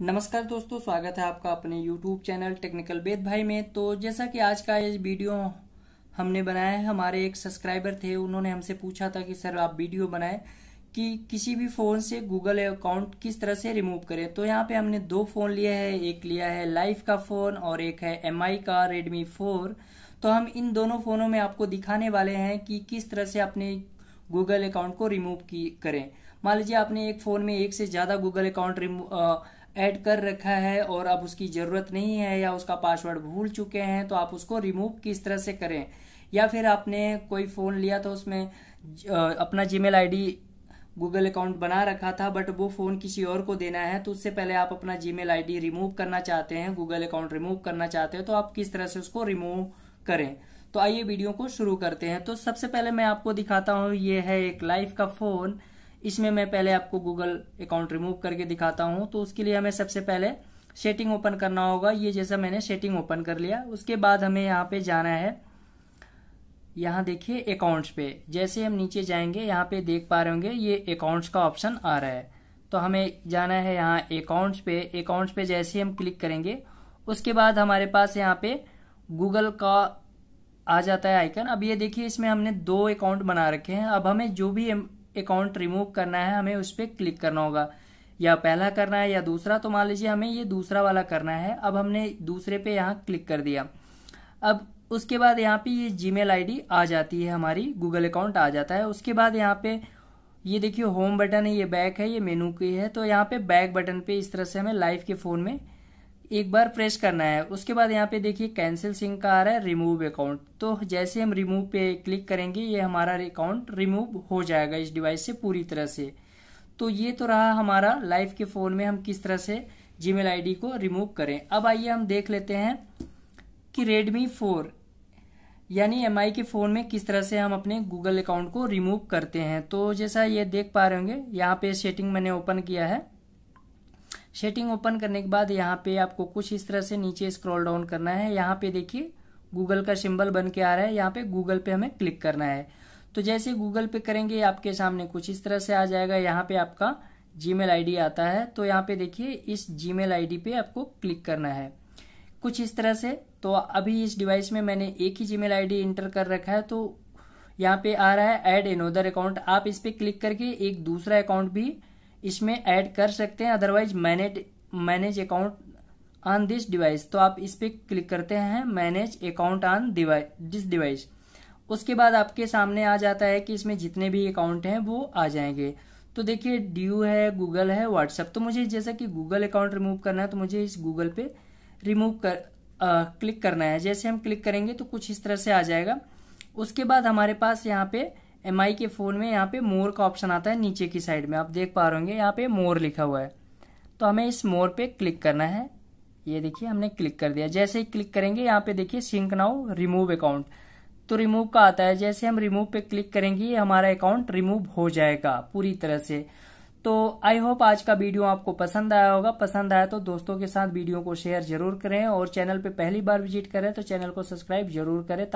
नमस्कार दोस्तों स्वागत है आपका अपने YouTube चैनल टेक्निकल बेद भाई में तो जैसा कि आज का ये वीडियो हमने बनाया है हमारे एक सब्सक्राइबर थे उन्होंने हमसे पूछा था कि सर आप वीडियो बनाएं कि किसी भी फ़ोन से गूगल अकाउंट किस तरह से रिमूव करें तो यहाँ पे हमने दो फ़ोन लिए हैं एक लिया है लाइफ का फ़ोन और एक है एम का रेडमी फोर तो हम इन दोनों फ़ोनों में आपको दिखाने वाले हैं कि किस तरह से अपने गूगल अकाउंट को रिमूव की करें मान लीजिए आपने एक फ़ोन में एक से ज़्यादा गूगल अकाउंट रिमूव ऐड कर रखा है और अब उसकी ज़रूरत नहीं है या उसका पासवर्ड भूल चुके हैं तो आप उसको रिमूव किस तरह से करें या फिर आपने कोई फ़ोन लिया तो उसमें अपना जीमेल आईडी गूगल अकाउंट बना रखा था बट वो फ़ोन किसी और को देना है तो उससे पहले आप अपना जीमेल आईडी रिमूव करना चाहते हैं गूगल अकाउंट रिमूव करना चाहते हैं तो आप किस तरह से उसको रिमूव करें तो आइए वीडियो को शुरू करते हैं तो सबसे पहले मैं आपको दिखाता हूँ ये है एक लाइफ का फ़ोन इसमें मैं पहले आपको गूगल अकाउंट रिमूव करके दिखाता हूँ तो उसके लिए हमें सबसे पहले सेटिंग ओपन करना होगा ये जैसा मैंने सेटिंग ओपन कर लिया उसके बाद हमें यहाँ पे जाना है यहाँ देखिए अकाउंट्स पे जैसे हम नीचे जाएंगे यहाँ पे देख पा रहे होंगे ये अकाउंट्स का ऑप्शन आ रहा है तो हमें जाना है यहाँ अकाउंट्स पे अकाउंट्स पे जैसे हम क्लिक करेंगे उसके बाद हमारे पास यहाँ पे गूगल का आ जाता है आइकन अब ये देखिए इसमें हमने दो अकाउंट बना रखे हैं अब हमें जो भी अकाउंट रिमूव करना है हमें उस पर क्लिक करना होगा या पहला करना है या दूसरा तो मान लीजिए हमें ये दूसरा वाला करना है अब हमने दूसरे पे यहाँ क्लिक कर दिया अब उसके बाद यहाँ पे ये जीमेल आईडी आ जाती है हमारी गूगल अकाउंट आ जाता है उसके बाद यहाँ पे ये देखिए होम बटन है ये बैक है ये मेनू की है तो यहाँ पे बैक बटन पे इस तरह से हमें लाइव के फ़ोन में एक बार प्रेस करना है उसके बाद यहाँ पे देखिए कैंसिल सिंह का आ रहा है रिमूव अकाउंट तो जैसे हम रिमूव पे क्लिक करेंगे ये हमारा अकाउंट रिमूव हो जाएगा इस डिवाइस से पूरी तरह से तो ये तो रहा हमारा लाइफ के फ़ोन में हम किस तरह से जीमेल आईडी को रिमूव करें अब आइए हम देख लेते हैं कि रेडमी फोर यानी एम के फ़ोन में किस तरह से हम अपने गूगल अकाउंट को रिमूव करते हैं तो जैसा ये देख पा रहे होंगे यहाँ पे सेटिंग मैंने ओपन किया है सेटिंग ओपन करने के बाद यहाँ पे आपको कुछ इस तरह से नीचे स्क्रॉल डाउन करना है यहाँ पे देखिए गूगल का सिंबल बन के आ रहा है यहाँ पे गूगल पे हमें क्लिक करना है तो जैसे गूगल पे करेंगे आपके सामने कुछ इस तरह से आ जाएगा यहाँ पे आपका जीमेल आईडी आता है तो यहाँ पे देखिए इस जीमेल आईडी पे आपको क्लिक करना है कुछ इस तरह से तो अभी इस डिवाइस में मैंने एक ही जीमेल आईडी एंटर कर रखा है तो यहाँ पे आ रहा है एड एनोदर अकाउंट आप इस पे क्लिक करके एक दूसरा अकाउंट भी इसमें ऐड कर सकते हैं otherwise manage manage account on this device तो आप इस पर क्लिक करते हैं manage account on this device उसके बाद आपके सामने आ जाता है कि इसमें जितने भी अकाउंट हैं वो आ जाएंगे तो देखिए ड्यू है गूगल है व्हाट्सएप तो मुझे जैसा कि गूगल अकाउंट रिमूव करना है तो मुझे इस गूगल पे रिमूव कर आ, क्लिक करना है जैसे हम क्लिक करेंगे तो कुछ इस तरह से आ जाएगा उसके बाद हमारे पास यहाँ पे एम के फ़ोन में यहाँ पे मोर का ऑप्शन आता है नीचे की साइड में आप देख पा रहे होंगे यहाँ पे मोर लिखा हुआ है तो हमें इस मोर पे क्लिक करना है ये देखिए हमने क्लिक कर दिया जैसे ही क्लिक करेंगे यहाँ पे देखिए सिंक नाउ रिमूव अकाउंट तो रिमूव का आता है जैसे हम रिमूव पे क्लिक करेंगे हमारा अकाउंट रिमूव हो जाएगा पूरी तरह से तो आई होप आज का वीडियो आपको पसंद आया होगा पसंद आया तो दोस्तों के साथ वीडियो को शेयर जरूर करें और चैनल पे पहली बार विजिट करें तो चैनल को सब्सक्राइब जरूर करें ताकि